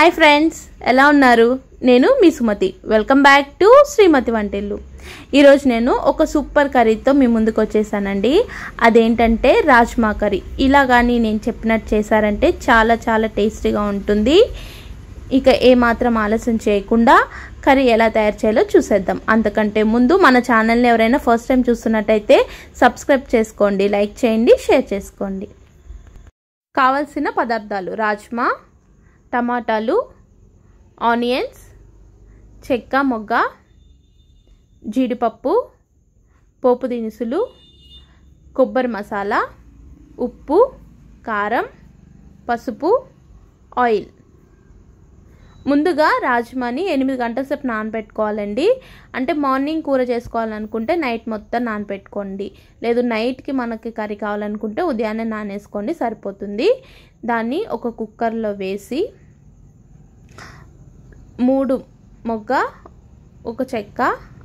hi friends ఎలా ఉన్నారు నేను మీ Sumathi welcome back to Srimathi Vantillu ఈరోజు నేను ఒక సూపర్ కర్రీతో మీ ముందుకు వచ్చేసానండి అదేంటంటే రాజ్మా కర్రీ ఇలా కానీ నేను చెప్పినట్టు చేశారంటే చాలా చాలా టేస్టీగా ఉంటుంది ఇక ఏమాత్రం ఆలస్యం చేయకుండా కర్రీ ఎలా తయారు చేయాలో చూసేద్దాం అంతకంటే ముందు మన ఛానల్ని ఎవరైనా ఫస్ట్ టైం చూస్తున్నట్టయితే సబ్స్క్రైబ్ చేసుకోండి లైక్ చేయండి షేర్ చేసుకోండి కావలసిన పదార్థాలు రాజ్మా టమాటాలు ఆనియన్స్ చెక్క మొగ్గ జీడిపప్పు పోపు దినుసులు కొబ్బరి మసాలా ఉప్పు కారం పసుపు ఆయిల్ ముందుగా రాజ్మాని ఎనిమిది గంటల సేపు నానబెట్టుకోవాలండి అంటే మార్నింగ్ కూర చేసుకోవాలనుకుంటే నైట్ మొత్తం నానబెట్టుకోండి లేదు నైట్కి మనకి కర్రీ కావాలనుకుంటే ఉదయాన్నే నానేసుకోండి సరిపోతుంది దాన్ని ఒక కుక్కర్లో వేసి మూడు మొగ్గ ఒక చెక్క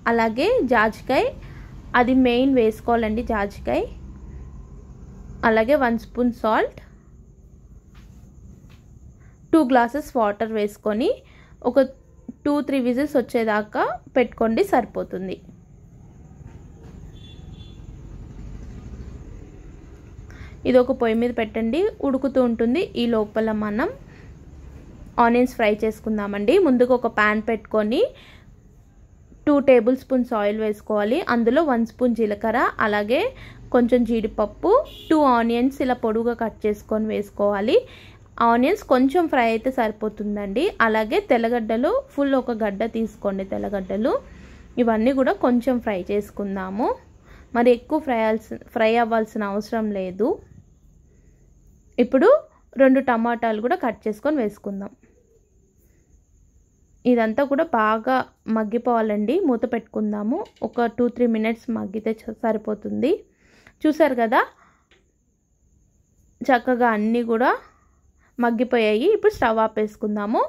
అలాగే జాజికాయ అది మెయిన్ వేసుకోవాలండి జాజికాయ అలాగే one spoon salt two glasses water వేసుకొని ఒక టూ త్రీ విజిల్స్ వచ్చేదాకా పెట్టుకోండి సరిపోతుంది ఇది ఒక పొయ్యి మీద పెట్టండి ఉడుకుతూ ఉంటుంది ఈ లోపల మనం ఆనియన్స్ ఫ్రై చేసుకుందామండి ముందుగా ఒక ప్యాన్ పెట్టుకొని టూ టేబుల్ స్పూన్స్ ఆయిల్ వేసుకోవాలి అందులో వన్ స్పూన్ జీలకర్ర అలాగే కొంచెం జీడిపప్పు టూ ఆనియన్స్ ఇలా పొడుగుగా కట్ చేసుకొని వేసుకోవాలి ఆనియన్స్ కొంచెం ఫ్రై అయితే సరిపోతుందండి అలాగే తెల్లగడ్డలు ఫుల్ ఒక గడ్డ తీసుకోండి తెల్లగడ్డలు ఇవన్నీ కూడా కొంచెం ఫ్రై చేసుకుందాము మరి ఎక్కువ ఫ్రై ఫ్రై అవ్వాల్సిన అవసరం లేదు ఇప్పుడు రెండు టమాటాలు కూడా కట్ చేసుకొని వేసుకుందాం ఇదంతా కూడా బాగా మగ్గిపోవాలండి మూత పెట్టుకుందాము ఒక టూ త్రీ మినిట్స్ మగ్గితే సరిపోతుంది చూసారు కదా చక్కగా అన్నీ కూడా మగ్గిపోయాయి ఇప్పుడు స్టవ్ ఆపేసుకుందాము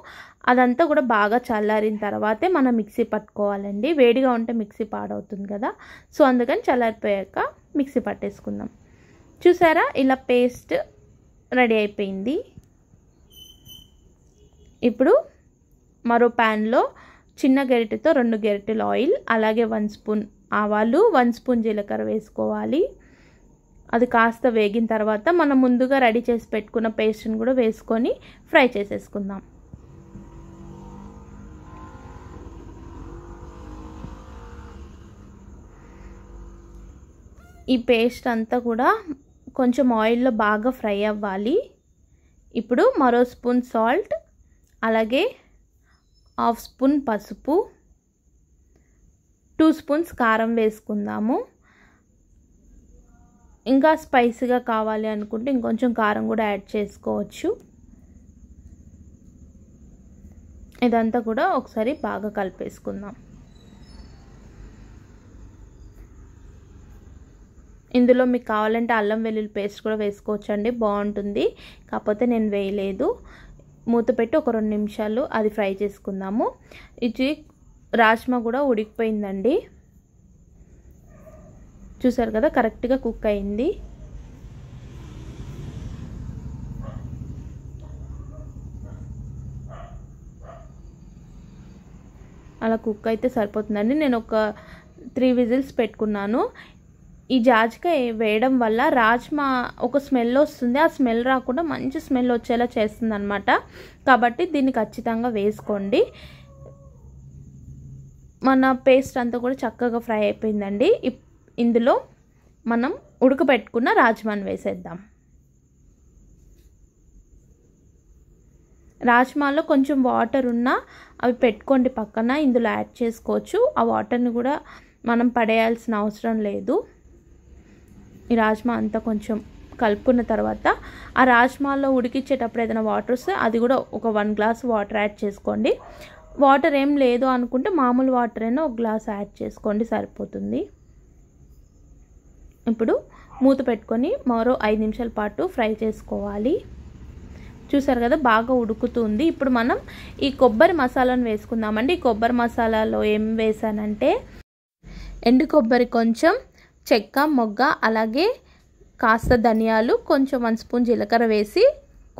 అదంతా కూడా బాగా చల్లారిన తర్వాతే మనం మిక్సీ పట్టుకోవాలండి వేడిగా ఉంటే మిక్సీ పాడవుతుంది కదా సో అందుకని చల్లారిపోయాక మిక్సీ పట్టేసుకుందాం చూసారా ఇలా పేస్ట్ రెడీ అయిపోయింది ఇప్పుడు మరో ప్యాన్లో చిన్న గరిటెతో రెండు గరిటెలు ఆయిల్ అలాగే వన్ స్పూన్ ఆవాలు వన్ స్పూన్ జీలకర్ర వేసుకోవాలి అది కాస్త వేగిన తర్వాత మనం ముందుగా రెడీ చేసి పెట్టుకున్న పేస్ట్ని కూడా వేసుకొని ఫ్రై చేసేసుకుందాం ఈ పేస్ట్ అంతా కూడా కొంచెం ఆయిల్లో బాగా ఫ్రై అవ్వాలి ఇప్పుడు మరో స్పూన్ సాల్ట్ అలాగే హాఫ్ స్పూన్ పసుపు టూ స్పూన్స్ కారం వేసుకుందాము ఇంకా స్పైసీగా కావాలి అనుకుంటే ఇంకొంచెం కారం కూడా యాడ్ చేసుకోవచ్చు ఇదంతా కూడా ఒకసారి బాగా కలిపేసుకుందాం ఇందులో మీకు కావాలంటే అల్లం వెల్లుల్లి పేస్ట్ కూడా వేసుకోవచ్చండి బాగుంటుంది కాకపోతే నేను వేయలేదు మూత పెట్టి ఒక రెండు నిమిషాలు అది ఫ్రై చేసుకుందాము ఇది రాజ్మా కూడా ఉడికిపోయిందండి చూసారు కదా కరెక్ట్గా కుక్ అయింది అలా కుక్ అయితే సరిపోతుందండి నేను ఒక త్రీ విజిల్స్ పెట్టుకున్నాను ఈ జాజికాయ వేయడం వల్ల రాజ్మా ఒక స్మెల్ వస్తుంది ఆ స్మెల్ రాకుండా మంచి స్మెల్ వచ్చేలా చేస్తుంది అనమాట కాబట్టి దీన్ని ఖచ్చితంగా వేసుకోండి మన పేస్ట్ అంతా కూడా చక్కగా ఫ్రై అయిపోయిందండి ఇందులో మనం ఉడకబెట్టుకున్న రాజ్మాని వేసేద్దాం రాజ్మాలో కొంచెం వాటర్ ఉన్నా అవి పెట్టుకోండి పక్కన ఇందులో యాడ్ చేసుకోవచ్చు ఆ వాటర్ని కూడా మనం పడేయాల్సిన అవసరం లేదు ఈ రాజ్మా అంతా కొంచెం కలుపుకున్న తర్వాత ఆ రాజ్మాలో ఉడికిచ్చేటప్పుడు ఏదైనా వాటర్ వస్తే అది కూడా ఒక వన్ గ్లాస్ వాటర్ యాడ్ చేసుకోండి వాటర్ ఏం లేదు అనుకుంటే మామూలు వాటర్ అయినా ఒక గ్లాస్ యాడ్ చేసుకోండి సరిపోతుంది ఇప్పుడు మూత పెట్టుకొని మరో ఐదు నిమిషాల పాటు ఫ్రై చేసుకోవాలి చూసారు కదా బాగా ఉడుకుతుంది ఇప్పుడు మనం ఈ కొబ్బరి మసాలాను వేసుకుందామండి ఈ కొబ్బరి మసాలాలో ఏం వేసానంటే ఎండు కొబ్బరి కొంచెం చెక్క మొగ్గ అలాగే కాస్త ధనియాలు కొంచెం వన్ స్పూన్ జీలకర్ర వేసి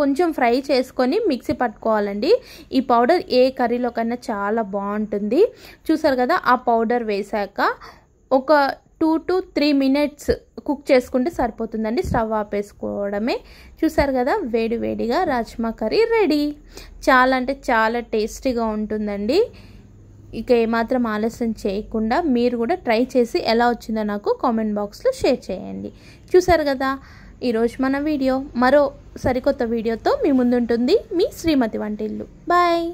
కొంచెం ఫ్రై చేసుకొని మిక్సీ పట్టుకోవాలండి ఈ పౌడర్ ఏ కర్రీలో కన్నా చాలా బాగుంటుంది చూసారు కదా ఆ పౌడర్ వేశాక ఒక two to three minutes cook చేసుకుంటే సరిపోతుందండి స్టవ్ ఆపేసుకోవడమే చూసారు కదా వేడి వేడిగా రాజ్మా కర్రీ రెడీ చాలా అంటే చాలా టేస్టీగా ఉంటుందండి ఇక ఏమాత్రం ఆలస్యం చేయకుండా మీరు కూడా ట్రై చేసి ఎలా వచ్చిందో నాకు కామెంట్ బాక్స్లో షేర్ చేయండి చూసారు కదా ఈరోజు మన వీడియో మరో సరికొత్త వీడియోతో మీ ముందుంటుంది మీ శ్రీమతి వంటిల్లు బాయ్